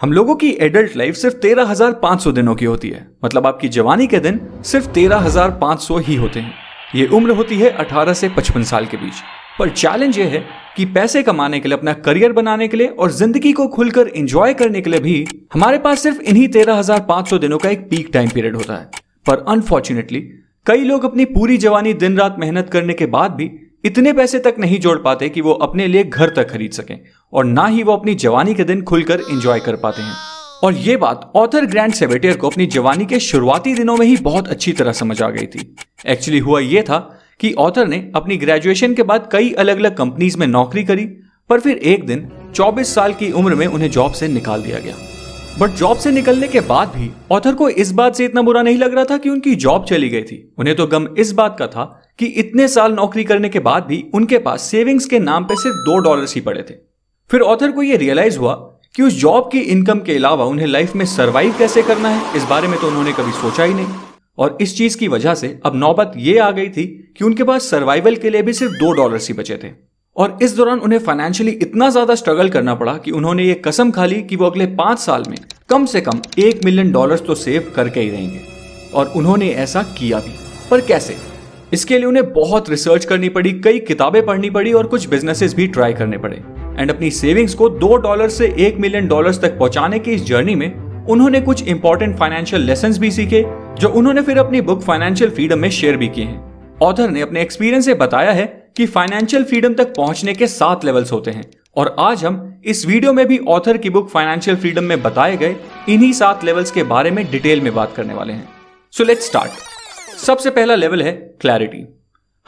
हम लोगों की एडल्ट लाइफ सिर्फ तेरह हजार पांच सौ दिनों की होती है मतलब आपकी जवानी के दिन सिर्फ तेरह हजार पांच सौ ही होते हैं ये उम्र होती है अठारह से पचपन साल के बीच पर चैलेंज ये है कि पैसे कमाने के लिए अपना करियर बनाने के लिए और जिंदगी को खुलकर एंजॉय करने के लिए भी हमारे पास सिर्फ इन्हीं तेरह हजार पांच सौ दिनों का एक पीक टाइम पीरियड होता है पर अनफॉर्चुनेटली कई लोग अपनी पूरी जवानी दिन रात मेहनत करने के बाद भी इतने पैसे तक नहीं जोड़ पाते कि वो अपने लिए घर तक खरीद सकें और ना ही वो अपनी जवानी के दिन खुलकर इंजॉय कर पाते हैं और ये बात ऑथर ग्रैंड सेवेटियर को अपनी जवानी के शुरुआती दिनों में ही बहुत अच्छी तरह समझ आ गई थी एक्चुअली हुआ ये था कि ऑथर ने अपनी ग्रेजुएशन के बाद कई अलग अलग कंपनीज में नौकरी करी पर फिर एक दिन 24 साल की उम्र में उन्हें जॉब से निकाल दिया गया बट जॉब से निकलने के बाद भी ऑथर को इस बात से इतना बुरा नहीं लग रहा था कि उनकी जॉब चली गई थी उन्हें तो गम इस बात का था कि इतने साल नौकरी करने के बाद भी उनके पास सेविंग्स के नाम पे सिर्फ दो डॉलर ही पड़े थे फिर ऑथर को यह रियलाइज हुआ कि उस जॉब की इनकम के अलावा उन्हें लाइफ में सर्वाइव कैसे करना है इस बारे में तो उन्होंने कभी सोचा ही नहीं और इस चीज की वजह से अब नौबत ये आ गई थी कि उनके पास सर्वाइवल के लिए भी सिर्फ दो डॉलर ही बचे थे और इस दौरान उन्हें फाइनेंशियली इतना ज्यादा स्ट्रगल करना पड़ा कि उन्होंने ये कसम खा ली कि वो अगले पांच साल में कम से कम एक मिलियन डॉलर्स तो सेव करके ही रहेंगे और उन्होंने ऐसा किया भी पर कैसे इसके लिए उन्हें बहुत रिसर्च करनी पड़ी कई किताबें पढ़नी पड़ी और कुछ बिजनेसेस भी ट्राई करने पड़े एंड अपनी सेविंग्स को दो डॉलर से एक मिलियन डॉलर तक पहुंचाने की इस जर्नी में उन्होंने कुछ इंपॉर्टेंट फाइनेंशियल लेसन भी सीखे जो उन्होंने फिर अपनी बुक फाइनेंशियल फ्रीडम में शेयर भी किए हैं ऑथर ने अपने एक्सपीरियंस से बताया है कि फाइनेंशियल फ्रीडम तक पहुंचने के सात लेवल्स होते हैं और आज हम इस वीडियो में भी ऑथर की बुक फाइनेंशियल फ्रीडम में बताए गए इन्हीं सात लेवल्स के बारे में डिटेल में बात करने वाले हैं सो लेट्स स्टार्ट सबसे पहला लेवल है क्लैरिटी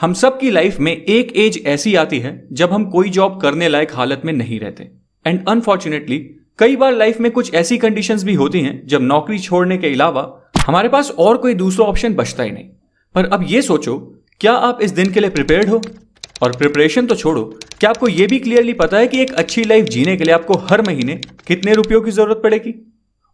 हम सब की लाइफ में एक एज ऐसी आती है जब हम कोई जॉब करने लायक हालत में नहीं रहते एंड अनफॉर्चुनेटली कई बार लाइफ में कुछ ऐसी कंडीशंस भी होती हैं जब नौकरी छोड़ने के अलावा हमारे पास और कोई दूसरा ऑप्शन बचता ही नहीं पर अब ये सोचो क्या आप इस दिन के लिए प्रिपेयर्ड हो और प्रिपरेशन तो छोड़ो क्या आपको यह भी क्लियरली पता है कि एक अच्छी लाइफ जीने के लिए आपको हर महीने कितने रुपयों की जरूरत पड़ेगी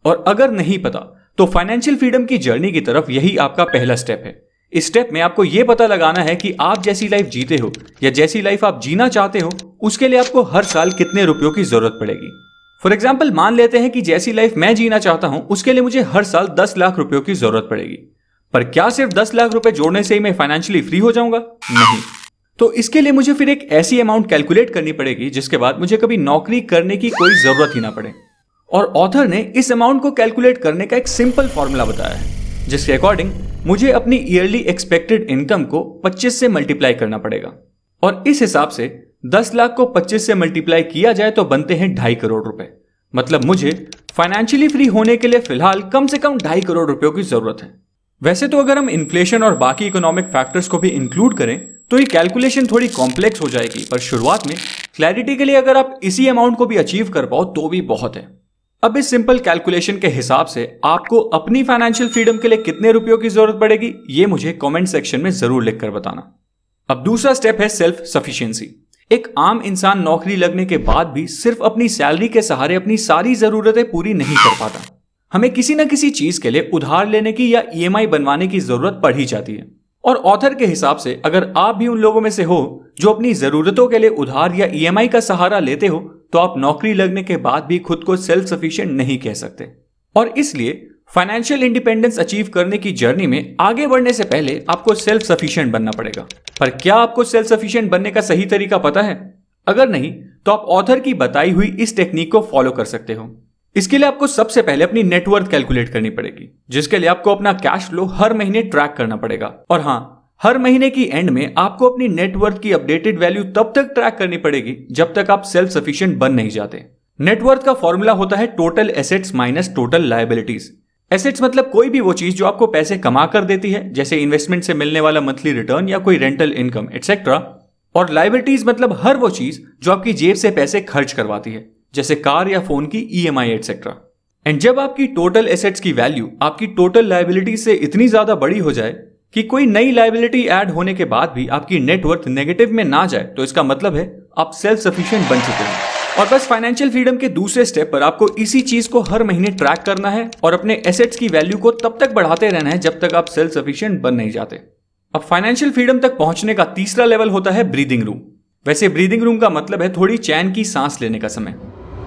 और अगर नहीं पता तो फाइनेंशियल फ्रीडम की जर्नी की तरफ यही आपका पहला स्टेप है इस स्टेप में आपको यह पता लगाना है कि आप जैसी लाइफ जीते हो या जैसी लाइफ आप जीना चाहते हो उसके लिए आपको हर साल कितने रुपयों की जरूरत पड़ेगी फॉर एग्जाम्पल मान लेते हैं कि जैसी लाइफ मैं जीना चाहता हूं उसके लिए मुझे हर साल दस लाख रुपयों की जरूरत पड़ेगी पर क्या सिर्फ दस लाख रुपए जोड़ने से ही मैं फाइनेंशियली फ्री हो जाऊंगा नहीं तो इसके लिए मुझे फिर एक ऐसी अमाउंट कैलकुलेट करनी पड़ेगी जिसके बाद मुझे कभी नौकरी करने की कोई जरूरत ही ना पड़े और ऑथर ने इस अमाउंट को कैलकुलेट करने का एक सिंपल फॉर्मूला बताया है जिसके अकॉर्डिंग मुझे अपनी ईयरली एक्सपेक्टेड इनकम को 25 से मल्टीप्लाई करना पड़ेगा और इस हिसाब से 10 लाख को 25 से मल्टीप्लाई किया जाए तो बनते हैं ढाई करोड़ रुपए मतलब मुझे फाइनेंशियली फ्री होने के लिए फिलहाल कम से कम ढाई करोड़ रुपयों की जरूरत है वैसे तो अगर हम इन्फ्लेशन और बाकी इकोनॉमिक फैक्टर्स को भी इंक्लूड करें तो ये कैलकुलेशन थोड़ी कॉम्प्लेक्स हो जाएगी पर शुरुआत में क्लैरिटी के लिए अगर आप इसी अमाउंट को भी अचीव कर पाओ तो भी बहुत है अब इस सिंपल कैलकुलेशन के हिसाब से आपको अपनी फाइनेंशियल फ्रीडम के लिए कितने रुपयों की जरूरत पड़ेगी ये मुझे कमेंट सेक्शन में जरूर लिखकर बताना अब दूसरा स्टेप है सेल्फ सफिशियंसी एक आम इंसान नौकरी लगने के बाद भी सिर्फ अपनी सैलरी के सहारे अपनी सारी जरूरतें पूरी नहीं कर पाता हमें किसी न किसी चीज के लिए उधार लेने की या ईएमआई e बनवाने की जरूरत पड़ ही जाती है और ऑथर के हिसाब से अगर आप भी उन लोगों में से हो जो अपनी जरूरतों के लिए उधार या ईएमआई e का सहारा लेते हो तो आप नौकरी लगने के बाद भी खुद को सेल्फ सफिशियंट नहीं कह सकते और इसलिए फाइनेंशियल इंडिपेंडेंस अचीव करने की जर्नी में आगे बढ़ने से पहले आपको सेल्फ सफिशियंट बनना पड़ेगा पर क्या आपको सेल्फ सफिशियंट बनने का सही तरीका पता है अगर नहीं तो आप ऑथर की बताई हुई इस टेक्निक को फॉलो कर सकते हो इसके लिए आपको सबसे पहले अपनी नेटवर्थ कैलकुलेट करनी पड़ेगी जिसके लिए आपको अपना कैश फ्लो हर महीने ट्रैक करना पड़ेगा और हाँ हर महीने की एंड में आपको अपनी नेटवर्थ की अपडेटेड वैल्यू तब तक ट्रैक करनी पड़ेगी जब तक आप सेल्फ सफिशियंट बन नहीं जाते नेटवर्थ का फॉर्मूला होता है total assets minus total liabilities assets मतलब कोई भी वो चीज जो आपको पैसे कमा कर देती है जैसे इन्वेस्टमेंट से मिलने वाला मंथली रिटर्न या कोई रेंटल इनकम एटसेट्रा और लाइबिलिटीज मतलब हर वो चीज जो आपकी जेब से पैसे खर्च करवाती है जैसे कार या फोन की E M I etcetera and जब आपकी टोटल एसेट्स की वैल्यू आपकी टोटल लाइबिलिटी से इतनी ज्यादा बड़ी हो जाए कि कोई नई लाइबिलिटी एड होने के बाद भी आपकी नेटवर्थ नेगेटिव में ना जाए तो इसका मतलब है आप सेल्फ सफिशियंट बन चुके हैं और बस फाइनेंशियल फ्रीडम के दूसरे स्टेप पर आपको इसी चीज को हर महीने ट्रैक करना है और अपने एसेट्स की वैल्यू को तब तक बढ़ाते रहना है जब तक आप सेल्फ सफिशियंट बन नहीं जाते अब फाइनेंशियल फ्रीडम तक पहुंचने का तीसरा लेवल होता है ब्रीदिंग रूम वैसे ब्रीदिंग रूम का मतलब है थोड़ी चैन की सांस लेने का समय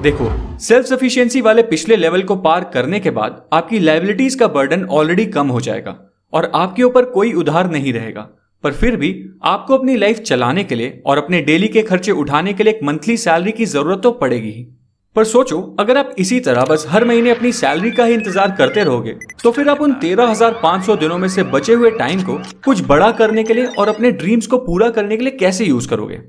देखो सेल्फ सफिशियंसी वाले पिछले लेवल को पार करने के बाद आपकी लाइबिलिटीज का बर्डन ऑलरेडी कम हो जाएगा और आपके ऊपर कोई उधार नहीं रहेगा पर फिर भी आपको अपनी लाइफ चलाने के लिए और अपने डेली के खर्चे उठाने के लिए एक मंथली सैलरी की जरूरत तो पड़ेगी ही पर सोचो अगर आप इसी तरह बस हर महीने अपनी सैलरी का ही इंतजार करते रहोगे तो फिर आप उन 13,500 दिनों में से बचे हुए टाइम को कुछ बड़ा करने के लिए और अपने ड्रीम्स को पूरा करने के लिए कैसे यूज करोगे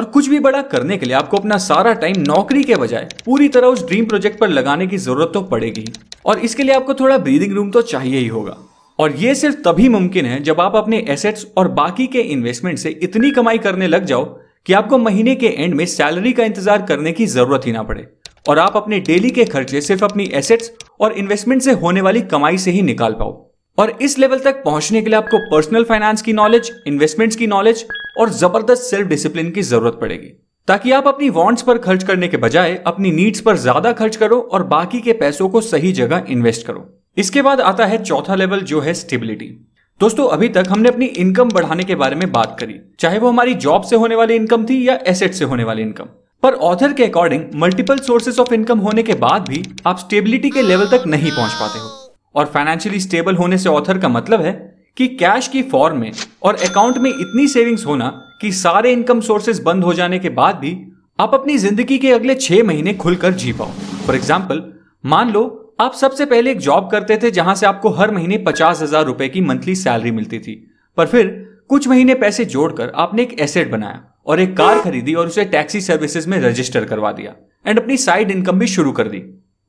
और कुछ भी बड़ा करने के लिए आपको अपना सारा टाइम नौकरी के बजाय पूरी तरह उस ड्रीम प्रोजेक्ट पर लगाने की जरूरत तो पड़ेगी और इसके लिए आपको थोड़ा ब्रीदिंग रूम तो चाहिए ही होगा और ये सिर्फ तभी मुमकिन है जब आप अपने एसेट्स और बाकी के इन्वेस्टमेंट से इतनी कमाई करने लग जाओ कि आपको महीने के एंड में सैलरी का इंतजार करने की जरूरत ही ना पड़े और आप अपने डेली के खर्चे सिर्फ अपनी एसेट्स और इन्वेस्टमेंट से होने वाली कमाई से ही निकाल पाओ और इस लेवल तक पहुंचने के लिए आपको पर्सनल फाइनेंस की नॉलेज इन्वेस्टमेंट्स की नॉलेज और जबरदस्त सेल्फ डिसिप्लिन की जरूरत पड़ेगी ताकि आप अपनी वॉन्ट्स पर खर्च करने के बजाय अपनी नीड्स पर ज्यादा खर्च करो और बाकी के पैसों को सही जगह इन्वेस्ट करो इसके बाद आता है चौथा लेवल जो है स्टेबिलिटी दोस्तों अभी तक हमने अपनी इनकम बढ़ाने के बारे में बात करी चाहे वो हमारी जॉब से होने वाली इनकम थी या एसेट से होने वाली इनकम पर ऑथर के according multiple sources of income होने के बाद भी आप स्टेबिलिटी के लेवल तक नहीं पहुंच पाते हो और फाइनेंशियली स्टेबल होने से ऑथर का मतलब है कि कैश की फॉर्म में और अकाउंट में इतनी सेविंग्स होना कि सारे इनकम सोर्सेज बंद हो जाने के बाद भी आप अपनी जिंदगी के अगले छह महीने खुलकर जी पाओ फॉर एग्जाम्पल मान लो आप सबसे पहले एक जॉब करते थे जहां से आपको हर महीने पचास हजार रुपए की मंथली सैलरी मिलती थी पर फिर कुछ महीने पैसे जोड़कर आपने एक एसेट बनाया और एक कार खरीदी और उसे टैक्सी सर्विसेज में रजिस्टर करवा दिया एंड अपनी साइड इनकम भी शुरू कर दी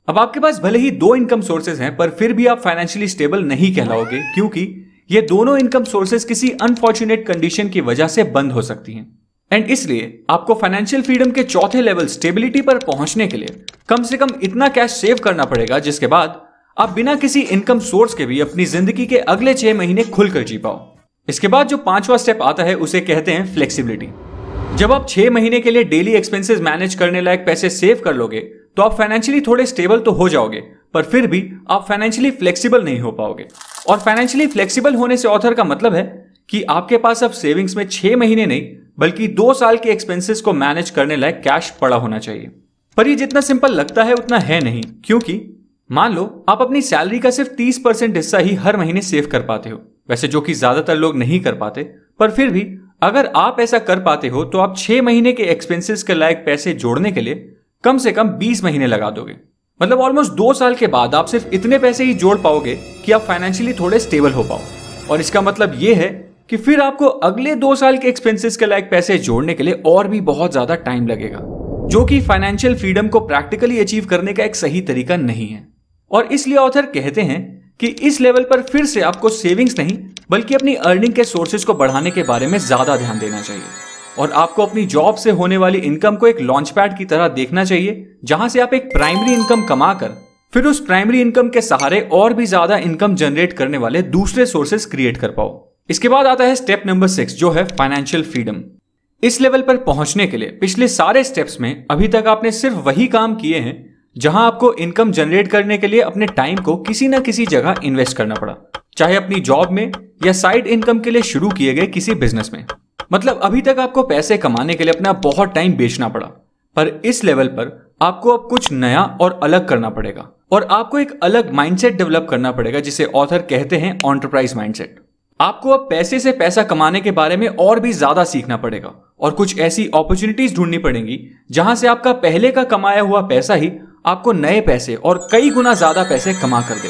अब आपके पास भले ही दो इनकम सोर्सेज हैं पर फिर भी आप फाइनेंशियली स्टेबल नहीं कहलाओगे क्योंकि ये दोनों इनकम सोर्सेस किसी अनफॉर्चुनेट कंडीशन की वजह से बंद हो सकती हैं एंड इसलिए आपको फाइनेंशियल फ्रीडम के चौथे लेवल स्टेबिलिटी पर पहुंचने के लिए कम से कम इतना कैश सेव करना पड़ेगा जिसके बाद आप बिना किसी इनकम सोर्स के भी अपनी जिंदगी के अगले छह महीने खुलकर जी पाओ इसके बाद जो पांचवा स्टेप आता है उसे कहते हैं फ्लेक्सिबिलिटी जब आप छह महीने के लिए डेली एक्सपेंसेस मैनेज करने लायक पैसे सेव कर लोगे तो आप फाइनेंशियली थोड़े स्टेबल तो हो जाओगे पर फिर भी आप फाइनेंशियली फ्लेक्सिबल नहीं हो पाओगे और फाइनेंशियली फ्लेक्सिबल होने से ऑथर का मतलब है कि आपके पास अब सेविंग्स में छह महीने नहीं बल्कि दो साल के एक्सपेंसेस को मैनेज करने लायक कैश पड़ा होना चाहिए पर ये जितना सिंपल लगता है उतना है नहीं क्योंकि मान लो आप अपनी सैलरी का सिर्फ तीस परसेंट हिस्सा ही हर महीने सेव कर पाते हो वैसे जो कि ज्यादातर लोग नहीं कर पाते पर फिर भी अगर आप ऐसा कर पाते हो तो आप छह महीने के एक्सपेंसेस के लायक पैसे जोड़ने के लिए कम से कम बीस महीने लगा दोगे मतलब ऑलमोस्ट दो साल के बाद आप सिर्फ इतने पैसे ही जोड़ पाओगे कि आप फाइनेंशियली थोड़े स्टेबल हो पाओ और इसका मतलब ये है कि फिर आपको अगले दो साल के एक्सपेंसेस के लायक पैसे जोड़ने के लिए और भी बहुत ज्यादा टाइम लगेगा जो कि फाइनेंशियल फ्रीडम को प्रैक्टिकली अचीव करने का एक सही तरीका नहीं है और इसलिए ऑथर कहते हैं कि इस लेवल पर फिर से आपको सेविंग्स नहीं बल्कि अपनी अर्निंग के सोर्सेज को बढ़ाने के बारे में ज्यादा ध्यान देना चाहिए और आपको अपनी जॉब से होने वाली इनकम को एक लॉन्च पैड की तरह देखना चाहिए जहां से आप एक प्राइमरी इनकम कमाकर फिर उस प्राइमरी इनकम के सहारे और भी ज्यादा इनकम जनरेट करने वाले दूसरे सोर्सेस क्रिएट कर पाओ इसके बाद आता है स्टेप नंबर सिक्स जो है फाइनेंशियल फ्रीडम इस लेवल पर पहुंचने के लिए पिछले सारे स्टेप्स में अभी तक आपने सिर्फ वही काम किए हैं जहां आपको इनकम जनरेट करने के लिए अपने टाइम को किसी ना किसी जगह इन्वेस्ट करना पड़ा चाहे अपनी जॉब में या साइड इनकम के लिए शुरू किए गए किसी बिजनेस में मतलब अभी तक आपको पैसे कमाने के लिए अपना बहुत टाइम बेचना पड़ा पर इस लेवल पर आपको अब कुछ नया और अलग करना पड़ेगा और आपको एक अलग माइंडसेट डेवलप करना पड़ेगा जिसे ऑथर कहते हैं ऑन्टरप्राइज माइंडसेट आपको अब पैसे से पैसा कमाने के बारे में और भी ज्यादा सीखना पड़ेगा और कुछ ऐसी अपॉर्चुनिटीज ढूंढनी पड़ेंगी जहां से आपका पहले का कमाया हुआ पैसा ही आपको नए पैसे और कई गुना ज्यादा पैसे कमा कर दे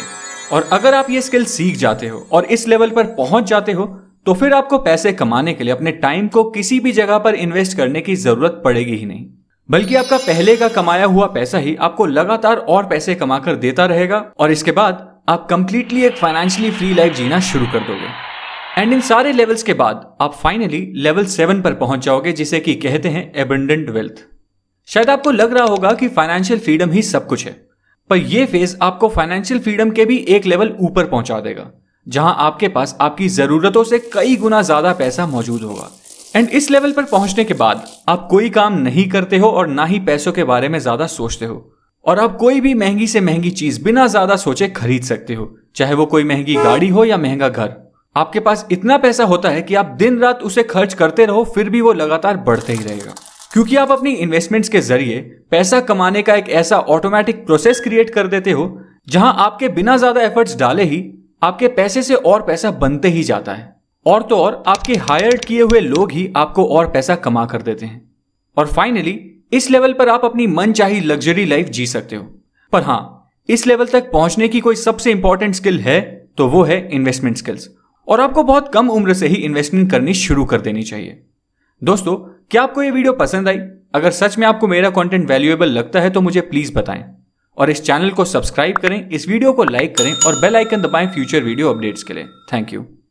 और अगर आप ये स्किल सीख जाते हो और इस लेवल पर पहुंच जाते हो तो फिर आपको पैसे कमाने के लिए अपने टाइम को किसी भी जगह पर इन्वेस्ट करने की जरूरत पड़ेगी ही नहीं बल्कि आपका पहले का कमाया हुआ पैसा ही आपको लगातार और पैसे कमा कर देता रहेगा और इसके बाद आप कंप्लीटली एक फाइनेंशियली फ्री लाइफ जीना शुरू कर दोगे एंड इन सारे लेवल्स के बाद आप फाइनली लेवल सेवन पर पहुंच जाओगे जिसे कि कहते हैं एबंडेंट वेल्थ शायद आपको लग रहा होगा कि फाइनेंशियल फ्रीडम ही सब कुछ है पर यह फेज आपको फाइनेंशियल फ्रीडम के भी एक लेवल ऊपर पहुंचा देगा जहां आपके पास आपकी ज़रूरतों से कई गुना ज़्यादा पैसा मौजूद होगा एंड इस लेवल पर पहुंचने के बाद आप कोई काम नहीं करते हो और ना ही पैसों के बारे में ज़्यादा सोचते हो और आप कोई भी महंगी से महंगी चीज़ बिना ज़्यादा सोचे खरीद सकते हो चाहे वो कोई महंगी गाड़ी हो या महंगा घर आपके पास इतना पैसा होता है कि आप दिन रात उसे खर्च करते रहो फिर भी वो लगातार बढ़ते ही रहेगा क्योंकि आप अपनी इन्वेस्टमेंट्स के जरिए पैसा कमाने का एक ऐसा ऑटोमेटिक प्रोसेस क्रिएट कर देते हो जहां आपके बिना ज्यादा एफर्ट्स डाले ही आपके पैसे से और पैसा बनते ही जाता है और तो और आपके हायर किए हुए लोग ही आपको और पैसा कमा कर देते हैं और फाइनली इस लेवल पर आप अपनी मन चाहिए लग्जरी लाइफ जी सकते हो पर हाँ इस लेवल तक पहुंचने की कोई सबसे इंपॉर्टेंट स्किल है तो वो है इन्वेस्टमेंट स्किल्स और आपको बहुत कम उम्र से ही इन्वेस्टमेंट करनी शुरू कर देनी चाहिए दोस्तों क्या आपको ये वीडियो पसंद आई अगर सच में आपको मेरा कंटेंट वैल्यूएबल लगता है तो मुझे प्लीज बताएं और इस चैनल को सब्सक्राइब करें इस वीडियो को लाइक करें और बेल आइकन दबाएं फ्यूचर वीडियो अपडेट्स के लिए थैंक यू